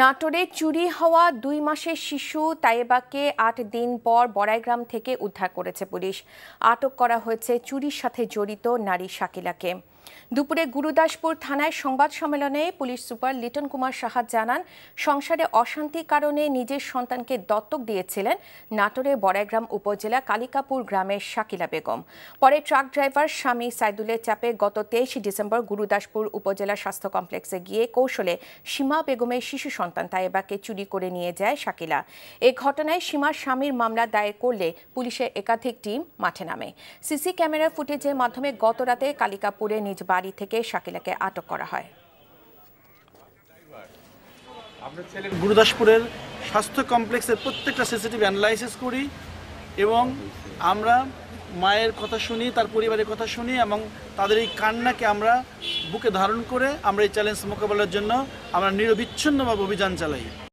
নাটোরে চুরি হওয়া দুই মাসের শিশু তায়েবাকে আট দিন পর বড়াইগ্রাম থেকে উদ্ধার করেছে পুলিশ আটক করা হয়েছে চুরির সাথে জড়িত নারী শাকিলাকে দুপুরে গুরুদাসপুর থানায় সংবাদ সম্মেলনে পুলিশ সুপার লিটন কুমার সাহা জানান সংসারে অশান্তির কারণে নিজের সন্তানকে দত্তক দিয়েছিলেন নাটোরে বড়াইগ্রাম উপজেলা কালিকাপুর গ্রামের শাকিলা বেগম পরে ট্রাক ড্রাইভার স্বামী সাইদুলের চাপে গত তেইশে ডিসেম্বর গুরুদাসপুর উপজেলা স্বাস্থ্য কমপ্লেক্সে গিয়ে কৌশলে সীমা বেগমের শিশু সন্তান তায়েবাকে চুরি করে নিয়ে যায় শাকিলা এ ঘটনায় সীমার স্বামীর মামলা দায়ের করলে পুলিশের একাধিক টিম মাঠে নামে সিসি ক্যামেরা ফুটেজের মাধ্যমে গতরাতে কালিকাপুরে নিজ নিজ বাড়ি থেকে শাকিলাকে আটক করা হয় গুরুদাসপুরের স্বাস্থ্য কমপ্লেক্সের প্রত্যেকটা সিসিটিভি অ্যানালাইসিস করি এবং আমরা মায়ের কথা শুনি তার পরিবারের কথা শুনি এবং তাদের এই কান্নাকে আমরা বুকে ধারণ করে আমরা এই চ্যালেঞ্জ মোকাবেলার জন্য আমরা নিরবিচ্ছিন্নভাবে অভিযান চালাই